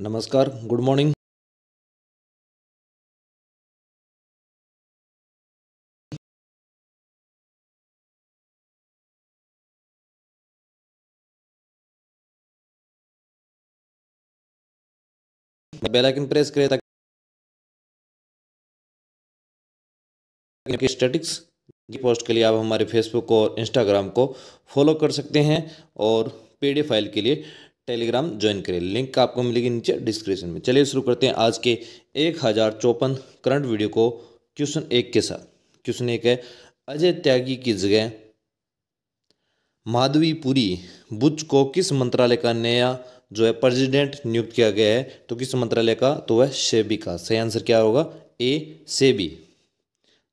नमस्कार good morning bell icon press करें ताकि स्टैटिक्स की पोस्ट के लिए आप हमारे फेसबुक और इंस्टाग्राम को फॉलो कर सकते हैं और पी फाइल के लिए टेलीग्राम ज्वाइन करें लिंक आपको मिलेगी नीचे डिस्क्रिप्शन में चलिए शुरू करते हैं आज के एक हज़ार चौपन करंट वीडियो को क्वेश्चन एक के साथ क्वेश्चन एक है अजय त्यागी की जगह माधवी पुरी बुच को किस मंत्रालय का नया जो है प्रेसिडेंट नियुक्त किया गया है तो किस मंत्रालय का तो वह सेबी का सही आंसर क्या होगा ए सेबी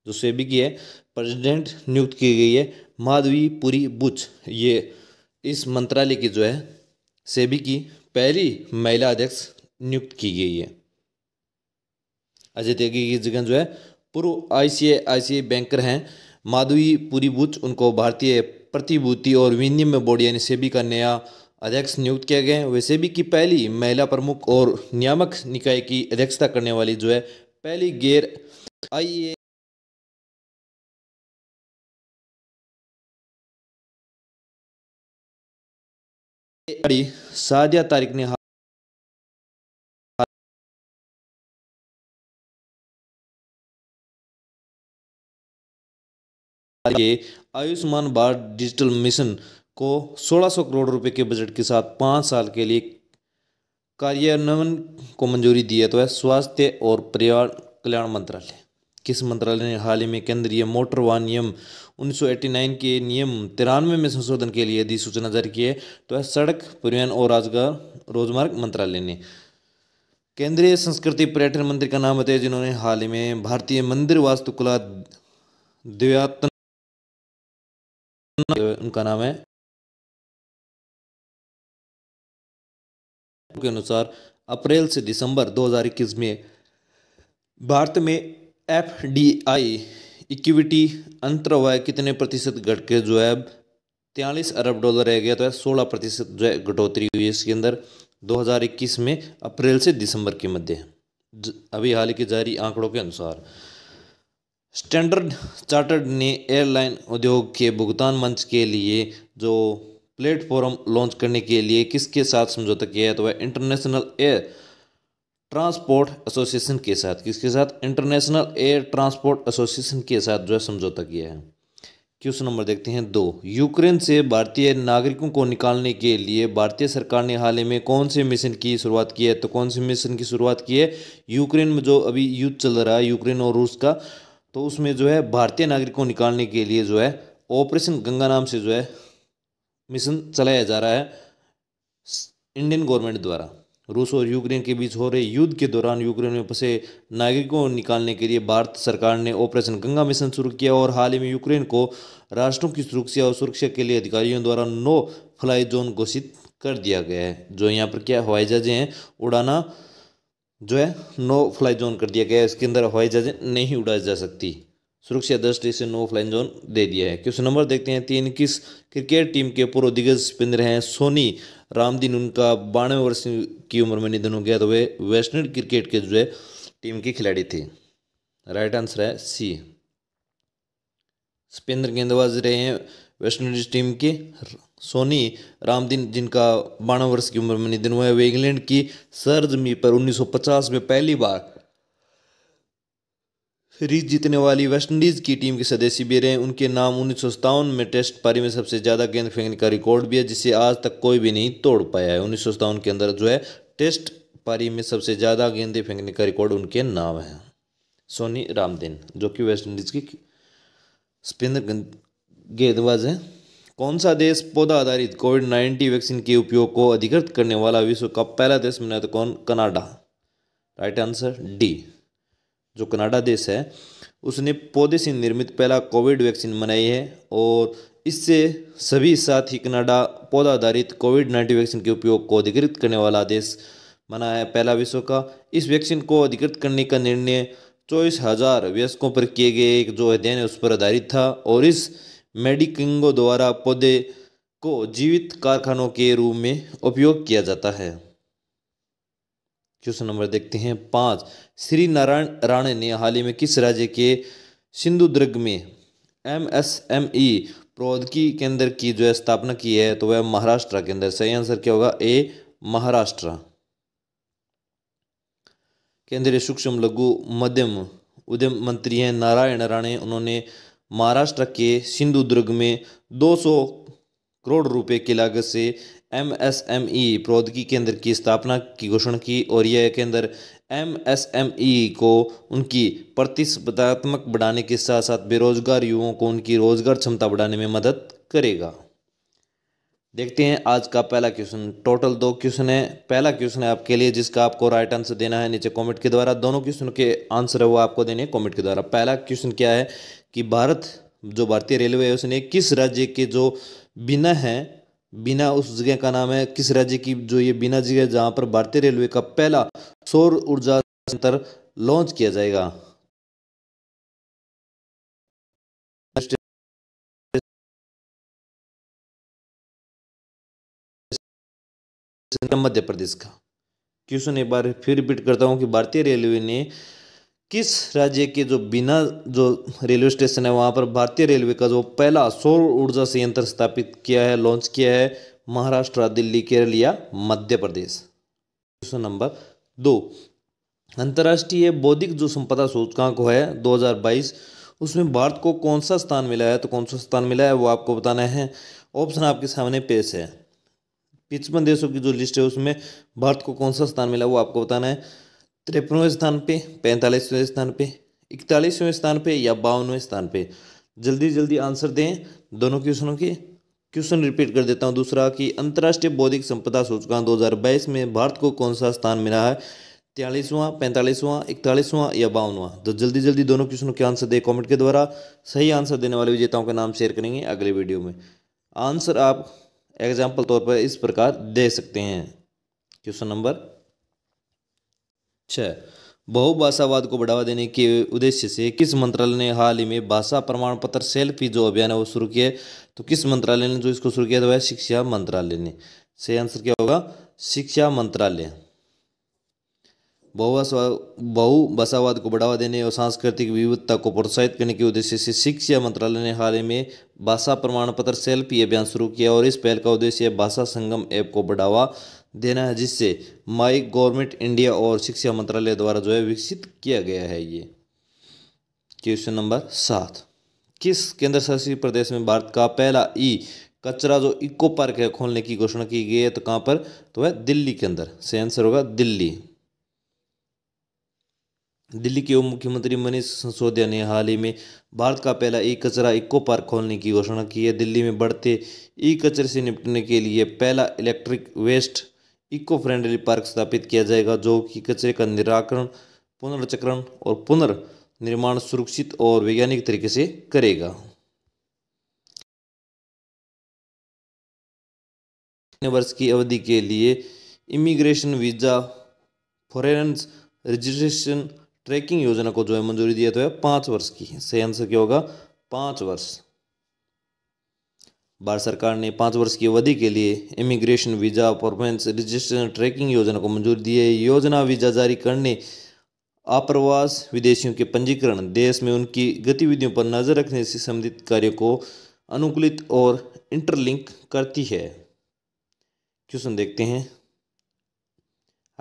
जो सेबी की है प्रेसिडेंट नियुक्त की गई है माधवी पुरी बुच ये इस मंत्रालय की जो है सेबी की पहली महिला अध्यक्ष नियुक्त की गई है अजय त्यागी की जगह जो है पूर्व आईसीआईसीआई बैंकर हैं माधुई पुरी बुच उनको भारतीय प्रतिभूति और विनियम बोर्ड यानी सेबी का नया अध्यक्ष नियुक्त किया गया है वे सेबी की पहली महिला प्रमुख और नियामक निकाय की अध्यक्षता करने वाली जो है पहली गैर आई અડી સાદિયા તારીખની आयुष्मान भारत डिजिटल मिशन को 1600 करोड़ रुपए के बजट के साथ पाँच साल के लिए कार्यान्वयन को मंजूरी दी है तो है स्वास्थ्य और परिवार कल्याण मंत्रालय किस मंत्रालय ने हाल ही में केंद्रीय मोटर वाहन नियम 1989 के नियम तिरानवे में संशोधन के लिए अधिसूचना जारी की है तो है सड़क परिवहन और रोजगार रोजमार्ग मंत्रालय ने केंद्रीय संस्कृति पर्यटन मंत्री का नाम बताया जिन्होंने हाल ही में भारतीय मंदिर वास्तुकला दिव्यात्न उनका नाम है के अनुसार अप्रैल से दिसंबर 2021 में भारत में एफ डी आई इक्विटी अंतर हुआ है कितने प्रतिशत घट के जो है तैंतालीस अरब डॉलर रह गया तो सोलह प्रतिशत जो है घटोतरी हुई है इसके अंदर 2021 में अप्रैल से दिसंबर के मध्य अभी हाल के जारी आंकड़ों के अनुसार स्टैंडर्ड चार्टर्ड ने एयरलाइन उद्योग के भुगतान मंच के लिए जो प्लेटफॉर्म लॉन्च करने के लिए किसके साथ समझौता किया है तो वह इंटरनेशनल एयर ट्रांसपोर्ट एसोसिएशन के साथ किसके साथ इंटरनेशनल एयर ट्रांसपोर्ट एसोसिएशन के साथ जो है समझौता किया है क्वेश्चन नंबर देखते हैं दो यूक्रेन से भारतीय नागरिकों को निकालने के लिए भारतीय सरकार ने हाल ही में कौन से मिशन की शुरुआत की है तो कौन से मिशन की शुरुआत की है यूक्रेन में जो अभी युद्ध चल रहा है यूक्रेन और रूस का तो उसमें जो है भारतीय नागरिकों को निकालने के लिए जो है ऑपरेशन गंगा नाम से जो है मिशन चलाया जा रहा है इंडियन गवर्नमेंट द्वारा रूस और यूक्रेन के बीच हो रहे युद्ध के दौरान यूक्रेन में फंसे नागरिकों को निकालने के लिए भारत सरकार ने ऑपरेशन गंगा मिशन शुरू किया और हाल ही में यूक्रेन को राष्ट्रों की सुरक्षा और सुरक्षा के लिए अधिकारियों द्वारा नो फ्लाई जोन घोषित कर दिया गया है जो यहाँ पर क्या हवाई जहाजें हैं उड़ाना जो है नो फ्लाई जोन कर दिया गया है इसके अंदर हवाई जहाजें नहीं उड़ाई जा सकती सुरक्षा दृष्टि से नो फ्लाइन जोन दे दिया है क्वेश्चन नंबर देखते हैं तीन किस क्रिकेट टीम के पूर्व दिग्गज स्पिनर हैं सोनी रामदीन उनका बानवे वर्ष की उम्र में निधन हो गया तो वे वेस्टर्न क्रिकेट के जो है टीम के खिलाड़ी थे राइट आंसर है सी सपेंद्र गेंदबाज रहे हैं वेस्टइंडीज टीम के सोनी रामदीन जिनका बारह वर्ष की उम्र में निधन हुआ है वे इंग्लैंड की सरजमी पर 1950 में पहली बार सीरीज जीतने वाली वेस्टइंडीज़ की टीम के सदस्य भी रहे उनके नाम उन्नीस में टेस्ट पारी में सबसे ज़्यादा गेंद फेंकने का रिकॉर्ड भी है जिसे आज तक कोई भी नहीं तोड़ पाया है उन्नीस के अंदर जो है टेस्ट पारी में सबसे ज़्यादा गेंदें फेंकने का रिकॉर्ड उनके नाम है सोनी रामदेन जो कि वेस्टइंडीज़ की स्पिनर गेंदबाज हैं कौन सा देश पौधा आधारित कोविड नाइन्टीन वैक्सीन के उपयोग को अधिकृत करने वाला विश्व का पहला देश बना तो कौन कनाडा राइट आंसर डी जो कनाडा देश है उसने पौधे से निर्मित पहला कोविड वैक्सीन बनाई है और इससे सभी साथ ही कनाडा पौधा आधारित कोविड नाइन्टीन वैक्सीन के उपयोग को अधिकृत करने वाला देश बना है पहला विश्व का इस वैक्सीन को अधिकृत करने का निर्णय चौबीस हजार वयस्कों पर किए गए एक जो अध्ययन है उस पर आधारित था और इस मेडिकिंगो द्वारा पौधे को जीवित कारखानों के रूप में उपयोग किया जाता है क्वेश्चन नंबर देखते हैं पाँच श्री नारायण राणे ने हाल ही में किस राज्य के सिंधुदुर्ग में एम एस एम ई प्रौद्योगिकी केंद्र की जो है स्थापना की है तो वह महाराष्ट्र के अंदर सही आंसर क्या होगा ए महाराष्ट्र केंद्रीय सूक्ष्म लघु मध्यम उद्यम मंत्री हैं नारायण राणे उन्होंने महाराष्ट्र के सिंधुदुर्ग में 200 करोड़ रुपए की लागत से एमएसएमई e प्रौद्योगिकी केंद्र की स्थापना की घोषणा की और यह केंद्र एमएसएमई e को उनकी प्रतिस्पर्धात्मक बढ़ाने के साथ साथ बेरोजगार युवाओं को उनकी रोजगार क्षमता बढ़ाने में मदद करेगा देखते हैं आज का पहला क्वेश्चन टोटल दो क्वेश्चन है पहला क्वेश्चन है आपके लिए जिसका आपको राइट आंसर देना है नीचे कमेंट के द्वारा दोनों क्वेश्चन के आंसर है वो आपको देने कमेंट के द्वारा पहला क्वेश्चन क्या है कि भारत जो भारतीय रेलवे है उसने किस राज्य के जो बिना है बिना उस जगह का नाम है किस राज्य की जो ये बिना जगह जहां पर भारतीय रेलवे का पहला सौर ऊर्जा सेंटर लॉन्च किया जाएगा मध्य प्रदेश का क्वेश्चन एक बार फिर रिपीट करता हूं कि भारतीय रेलवे ने किस राज्य के जो बिना जो रेलवे स्टेशन है वहाँ पर भारतीय रेलवे का जो पहला सौर ऊर्जा संयंत्र स्थापित किया है लॉन्च किया है महाराष्ट्र दिल्ली केरल या मध्य प्रदेश क्वेश्चन नंबर दो अंतर्राष्ट्रीय बौद्धिक जो संपदा सूचकांक है 2022 उसमें भारत को कौन सा स्थान मिला है तो कौन सा स्थान मिला है वो आपको बताना है ऑप्शन आपके सामने पेश है पिचपन देशों की जो लिस्ट है उसमें भारत को कौन सा स्थान मिला है वो आपको बताना है तिरपनवें स्थान पे पैंतालीसवें स्थान पे इकतालीसवें स्थान पे या बावनवें स्थान पे जल्दी जल्दी आंसर दें दोनों क्वेश्चनों के क्वेश्चन रिपीट कर देता हूँ दूसरा कि अंतर्राष्ट्रीय बौद्धिक संपदा सूचकांक 2022 में भारत को कौन सा स्थान मिला है तियालीसवां पैंतालीसवां इकतालीसवां या बावनवां तो जल्दी जल्दी दोनों क्वेश्चनों के आंसर दें कमेंट के द्वारा सही आंसर देने वाले विजेताओं का नाम शेयर करेंगे अगले वीडियो में आंसर आप एग्जाम्पल तौर पर इस प्रकार दे सकते हैं क्वेश्चन नंबर छः बहुभाषावाद को बढ़ावा देने के उद्देश्य से किस मंत्रालय ने हाल ही में भाषा प्रमाण पत्र सेल्फी जो अभियान है वो शुरू किया है तो किस मंत्रालय ने जो इसको शुरू किया था वह शिक्षा मंत्रालय ने सही आंसर क्या होगा शिक्षा मंत्रालय बहुभाषावाद को बढ़ावा देने और सांस्कृतिक विविधता को प्रोत्साहित करने के उद्देश्य से शिक्षा मंत्रालय ने हाल ही में भाषा प्रमाण पत्र सेल्फी अभियान शुरू किया और इस पहल का उद्देश्य भाषा संगम ऐप को बढ़ावा देना है जिससे माई गवर्नमेंट इंडिया और शिक्षा मंत्रालय द्वारा जो है विकसित किया गया है ये क्वेश्चन नंबर सात किस केंद्र शासित प्रदेश में भारत का पहला ई कचरा जो इको पार्क है खोलने की घोषणा की गई है तो कहां पर तो है दिल्ली के अंदर से आंसर होगा दिल्ली दिल्ली के उप मुख्यमंत्री मनीष सिसोदिया ने हाल ही में भारत का पहला ई कचरा इको पार्क खोलने की घोषणा की है दिल्ली में बढ़ते ई कचरे से निपटने के लिए पहला electric waste eco friendly park स्थापित किया जाएगा जो कि कचरे का निराकरण पुनर्चक्रण और पुनर्निर्माण सुरक्षित और वैज्ञानिक तरीके से करेगा वर्ष की अवधि के लिए immigration visa foreigners registration tracking योजना को जो है मंजूरी दिया तो है पांच वर्ष की सही आंसर क्या होगा पांच वर्ष भारत सरकार ने पाँच वर्ष की अवधि के लिए immigration visa performance registration tracking योजना को मंजूरी दी है योजना वीज़ा जारी करने आप्रवास विदेशियों के पंजीकरण देश में उनकी गतिविधियों पर नज़र रखने से संबंधित कार्यों को अनुकूलित और इंटरलिंक करती है क्वेश्चन देखते हैं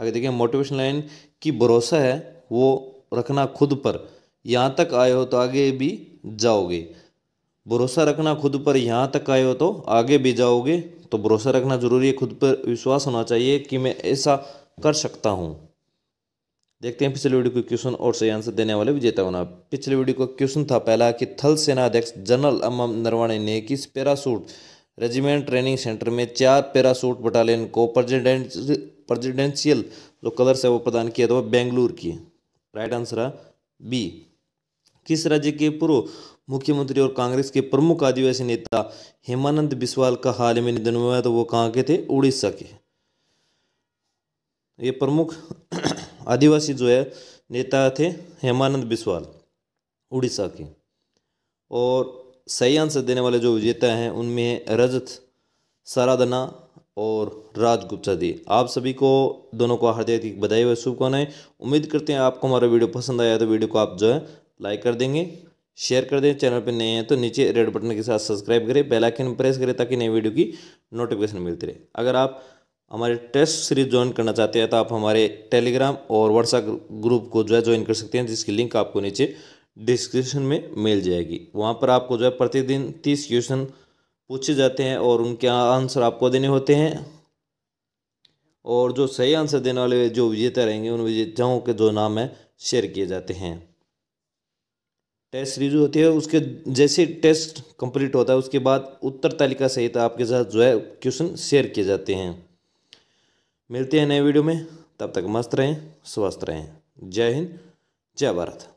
आगे देखें मोटिवेशन लाइन की भरोसा है वो रखना खुद पर यहाँ तक आए हो तो आगे भी जाओगे भरोसा रखना खुद पर यहाँ तक आए हो तो आगे भी जाओगे तो भरोसा रखना ज़रूरी है खुद पर विश्वास होना चाहिए कि मैं ऐसा कर सकता हूँ देखते हैं पिछले वीडियो को क्वेश्चन और सही आंसर देने वाले विजेता होना पिछले वीडियो का क्वेश्चन था पहला कि थल सेना अध्यक्ष जनरल अम नरवाणे ने किस पैरासूट रेजिमेंट ट्रेनिंग सेंटर में चार पैरासूट बटालियन को प्रेजिडेंट प्रेजिडेंशियल जो कलर से वो प्रदान किया था वह बेंगलुरु की राइट आंसर है बी किस राज्य के पूर्व मुख्यमंत्री और कांग्रेस के प्रमुख आदिवासी नेता हेमानंद बिस्वाल का हाल में निधन हुआ तो वो कहाँ के थे उड़ीसा के ये प्रमुख आदिवासी जो है नेता थे हेमानंद बिस्वाल उड़ीसा के और सही आंसर देने वाले जो विजेता हैं उनमें है रजत सराधना और राज गुप्ता आप सभी को दोनों को हार्दिक बधाई व शुभकामनाएं उम्मीद करते हैं आपको हमारा वीडियो पसंद आया तो वीडियो को आप जो है लाइक कर देंगे शेयर कर दें चैनल पर नए हैं तो नीचे रेड बटन के साथ सब्सक्राइब करें बेल आइकन प्रेस करें ताकि नई वीडियो की नोटिफिकेशन मिलती रहे अगर आप हमारे टेस्ट सीरीज ज्वाइन करना चाहते हैं तो आप हमारे टेलीग्राम और व्हाट्सएप ग्रुप को जो है ज्वाइन कर सकते हैं जिसकी लिंक आपको नीचे डिस्क्रिप्शन में मिल जाएगी वहाँ पर आपको जो है प्रतिदिन तीस क्वेश्चन पूछे जाते हैं और उनके आंसर आपको देने होते हैं और जो सही आंसर देने वाले जो विजेता रहेंगे उन विजेताओं के जो नाम है शेयर किए जाते हैं टेस्ट सीरीज होती है उसके जैसे टेस्ट कंप्लीट होता है उसके बाद उत्तर तालिका सहित आपके साथ जो है क्वेश्चन शेयर किए जाते हैं मिलते हैं नए वीडियो में तब तक मस्त रहें स्वस्थ रहें जय हिंद जय भारत